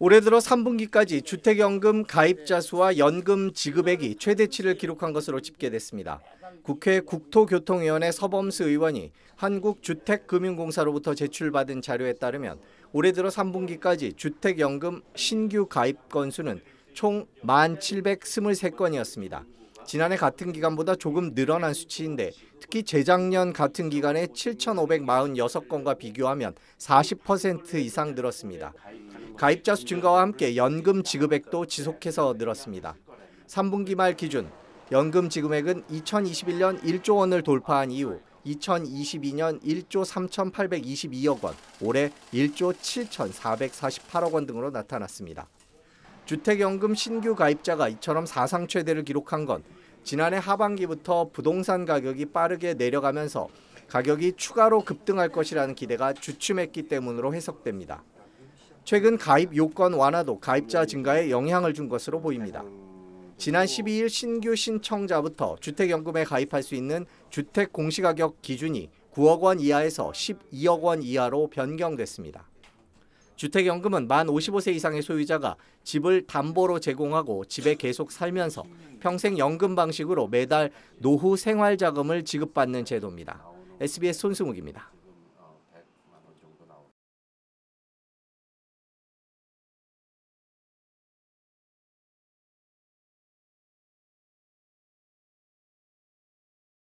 올해 들어 3분기까지 주택연금 가입자 수와 연금 지급액이 최대치를 기록한 것으로 집계됐습니다. 국회 국토교통위원회 서범스 의원이 한국주택금융공사로부터 제출받은 자료에 따르면 올해 들어 3분기까지 주택연금 신규 가입 건수는 총 1,723건이었습니다. 지난해 같은 기간보다 조금 늘어난 수치인데 특히 재작년 같은 기간에 7,546건과 비교하면 40% 이상 늘었습니다. 가입자 수 증가와 함께 연금 지급액도 지속해서 늘었습니다. 3분기 말 기준 연금 지급액은 2021년 1조 원을 돌파한 이후 2022년 1조 3,822억 원, 올해 1조 7,448억 원 등으로 나타났습니다. 주택연금 신규 가입자가 이처럼 사상 최대를 기록한 건 지난해 하반기부터 부동산 가격이 빠르게 내려가면서 가격이 추가로 급등할 것이라는 기대가 주춤했기 때문으로 해석됩니다. 최근 가입 요건 완화도 가입자 증가에 영향을 준 것으로 보입니다. 지난 12일 신규 신청자부터 주택연금에 가입할 수 있는 주택 공시가격 기준이 9억 원 이하에서 12억 원 이하로 변경됐습니다. 주택연금은 만 55세 이상의 소유자가 집을 담보로 제공하고 집에 계속 살면서 평생 연금 방식으로 매달 노후 생활자금을 지급받는 제도입니다. SBS 손승욱입니다.